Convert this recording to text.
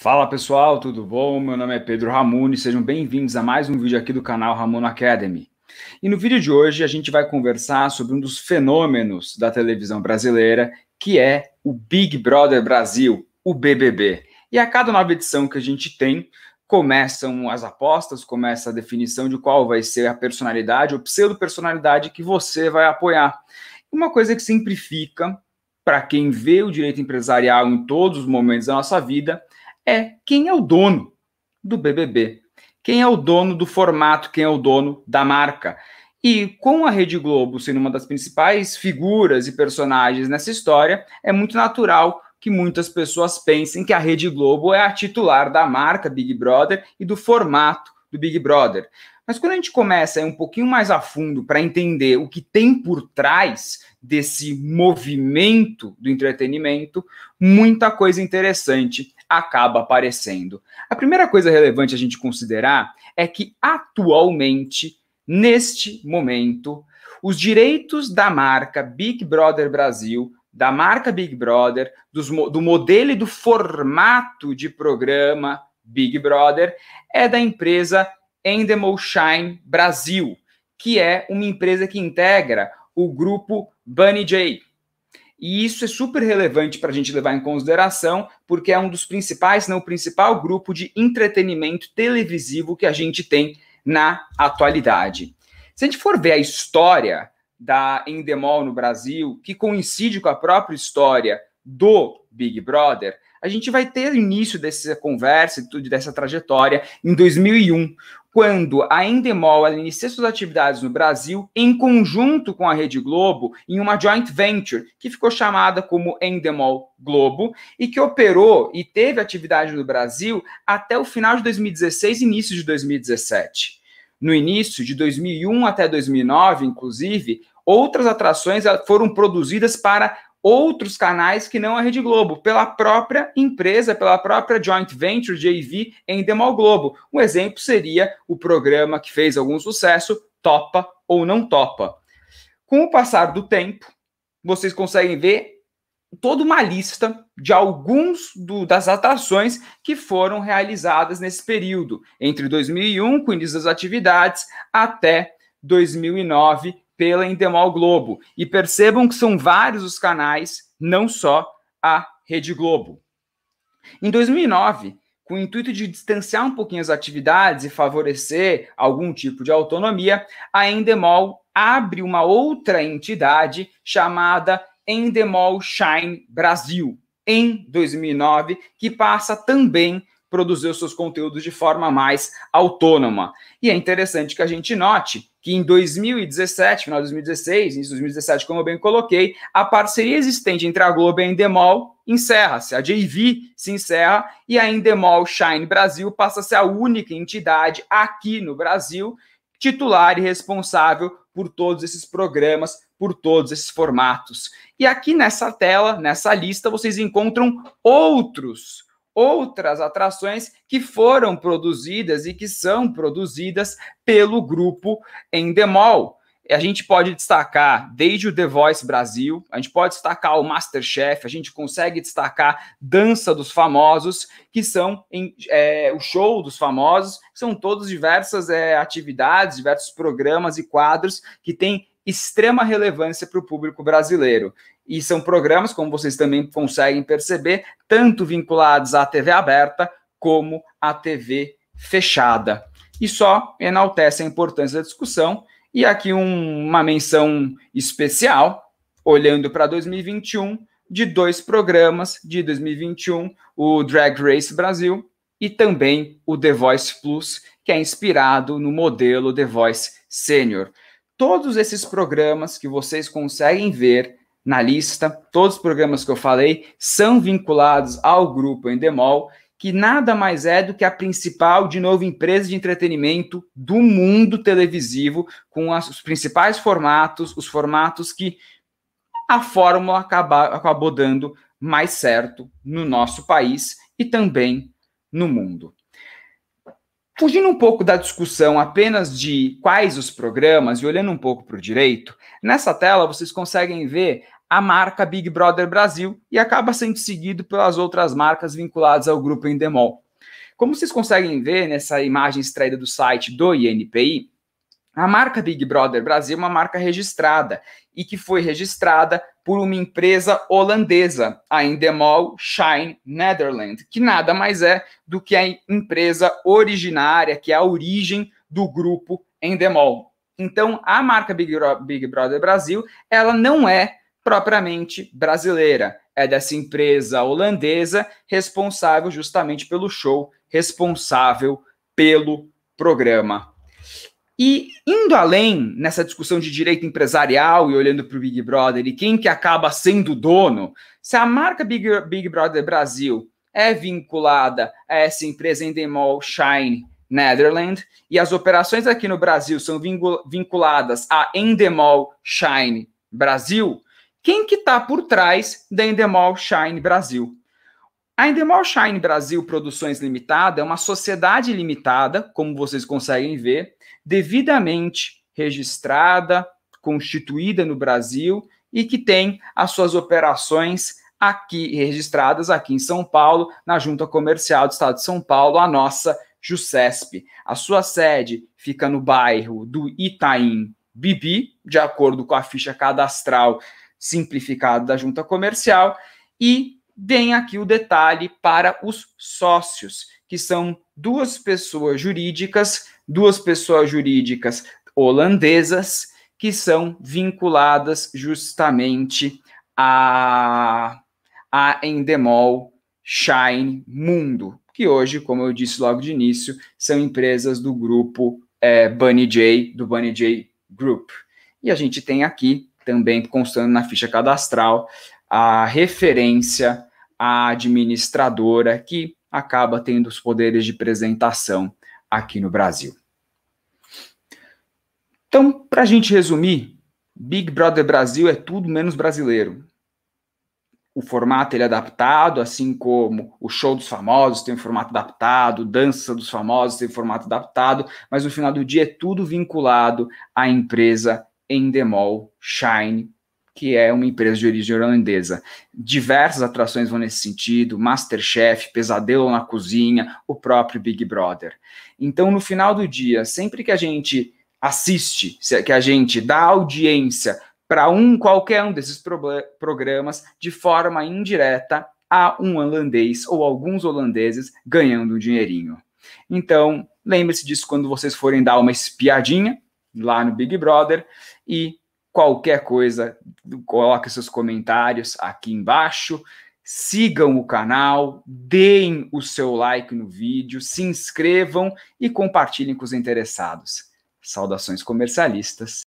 Fala pessoal, tudo bom? Meu nome é Pedro Ramone, sejam bem-vindos a mais um vídeo aqui do canal Ramona Academy. E no vídeo de hoje a gente vai conversar sobre um dos fenômenos da televisão brasileira, que é o Big Brother Brasil, o BBB. E a cada nova edição que a gente tem, começam as apostas, começa a definição de qual vai ser a personalidade ou pseudo-personalidade que você vai apoiar. Uma coisa que sempre fica para quem vê o direito empresarial em todos os momentos da nossa vida é quem é o dono do BBB, quem é o dono do formato, quem é o dono da marca. E com a Rede Globo sendo uma das principais figuras e personagens nessa história, é muito natural que muitas pessoas pensem que a Rede Globo é a titular da marca Big Brother e do formato do Big Brother. Mas quando a gente começa um pouquinho mais a fundo para entender o que tem por trás desse movimento do entretenimento, muita coisa interessante acaba aparecendo. A primeira coisa relevante a gente considerar é que atualmente, neste momento, os direitos da marca Big Brother Brasil, da marca Big Brother, dos, do modelo e do formato de programa Big Brother, é da empresa Endemol Shine Brasil, que é uma empresa que integra o grupo Bunny J, e isso é super relevante para a gente levar em consideração, porque é um dos principais, não o principal grupo de entretenimento televisivo que a gente tem na atualidade. Se a gente for ver a história da Endemol no Brasil, que coincide com a própria história do Big Brother, a gente vai ter o início dessa conversa e tudo dessa trajetória em 2001, quando a Endemol ela inicia suas atividades no Brasil em conjunto com a Rede Globo em uma joint venture que ficou chamada como Endemol Globo e que operou e teve atividade no Brasil até o final de 2016 início de 2017. No início de 2001 até 2009, inclusive, outras atrações eh, foram produzidas para outros canais que não a Rede Globo, pela própria empresa, pela própria joint venture JV em Demol Globo. Um exemplo seria o programa que fez algum sucesso, Topa ou Não Topa. Com o passar do tempo, vocês conseguem ver toda uma lista de alguns do, das atrações que foram realizadas nesse período, entre 2001, com o início das atividades, até 2009, pela Endemol Globo. E percebam que são vários os canais, não só a Rede Globo. Em 2009, com o intuito de distanciar um pouquinho as atividades e favorecer algum tipo de autonomia, a Endemol abre uma outra entidade chamada Endemol Shine Brasil, em 2009, que passa também produzir os seus conteúdos de forma mais autônoma. E é interessante que a gente note que em 2017, final de 2016, início de 2017, como eu bem coloquei, a parceria existente entre a Globo e a Endemol encerra-se. A JV se encerra e a Endemol Shine Brasil passa a ser a única entidade aqui no Brasil titular e responsável por todos esses programas, por todos esses formatos. E aqui nessa tela, nessa lista, vocês encontram outros outras atrações que foram produzidas e que são produzidas pelo grupo Endemol. A gente pode destacar desde o The Voice Brasil, a gente pode destacar o Masterchef, a gente consegue destacar Dança dos Famosos, que são em, é, o show dos famosos, são todas diversas é, atividades, diversos programas e quadros que têm extrema relevância para o público brasileiro. E são programas, como vocês também conseguem perceber, tanto vinculados à TV aberta como à TV fechada. E só enaltece a importância da discussão. E aqui um, uma menção especial, olhando para 2021, de dois programas de 2021, o Drag Race Brasil e também o The Voice Plus, que é inspirado no modelo The Voice Senior todos esses programas que vocês conseguem ver na lista, todos os programas que eu falei são vinculados ao grupo Endemol, que nada mais é do que a principal, de novo, empresa de entretenimento do mundo televisivo, com as, os principais formatos, os formatos que a fórmula acabou dando mais certo no nosso país e também no mundo. Fugindo um pouco da discussão apenas de quais os programas e olhando um pouco para o direito, nessa tela vocês conseguem ver a marca Big Brother Brasil e acaba sendo seguido pelas outras marcas vinculadas ao grupo Endemol. Como vocês conseguem ver nessa imagem extraída do site do INPI, a marca Big Brother Brasil é uma marca registrada e que foi registrada por uma empresa holandesa, a Endemol Shine Netherlands, que nada mais é do que a empresa originária, que é a origem do grupo Endemol. Então, a marca Big, Big Brother Brasil, ela não é propriamente brasileira, é dessa empresa holandesa responsável justamente pelo show, responsável pelo programa. E indo além nessa discussão de direito empresarial e olhando para o Big Brother e quem que acaba sendo dono, se a marca Big, Big Brother Brasil é vinculada a essa empresa Endemol Shine Netherlands e as operações aqui no Brasil são vinculadas a Endemol Shine Brasil, quem que está por trás da Endemol Shine Brasil? A Endemol é Shine Brasil Produções Limitada é uma sociedade limitada, como vocês conseguem ver, devidamente registrada, constituída no Brasil e que tem as suas operações aqui registradas aqui em São Paulo, na Junta Comercial do Estado de São Paulo, a nossa JUSESP. A sua sede fica no bairro do Itaim Bibi, de acordo com a ficha cadastral simplificada da Junta Comercial, e vem aqui o detalhe para os sócios, que são duas pessoas jurídicas, duas pessoas jurídicas holandesas, que são vinculadas justamente a, a Endemol Shine Mundo, que hoje, como eu disse logo de início, são empresas do grupo é, Bunny J, do Bunny J Group. E a gente tem aqui, também constando na ficha cadastral, a referência a administradora que acaba tendo os poderes de apresentação aqui no Brasil. Então, para a gente resumir, Big Brother Brasil é tudo menos brasileiro. O formato ele é adaptado, assim como o show dos famosos tem um formato adaptado, dança dos famosos tem um formato adaptado, mas no final do dia é tudo vinculado à empresa Endemol Shine que é uma empresa de origem holandesa. Diversas atrações vão nesse sentido: Masterchef, Pesadelo na Cozinha, o próprio Big Brother. Então, no final do dia, sempre que a gente assiste, é que a gente dá audiência para um qualquer um desses programas, de forma indireta, há um holandês ou alguns holandeses ganhando um dinheirinho. Então, lembre-se disso quando vocês forem dar uma espiadinha lá no Big Brother e Qualquer coisa, coloque seus comentários aqui embaixo. Sigam o canal, deem o seu like no vídeo, se inscrevam e compartilhem com os interessados. Saudações comercialistas.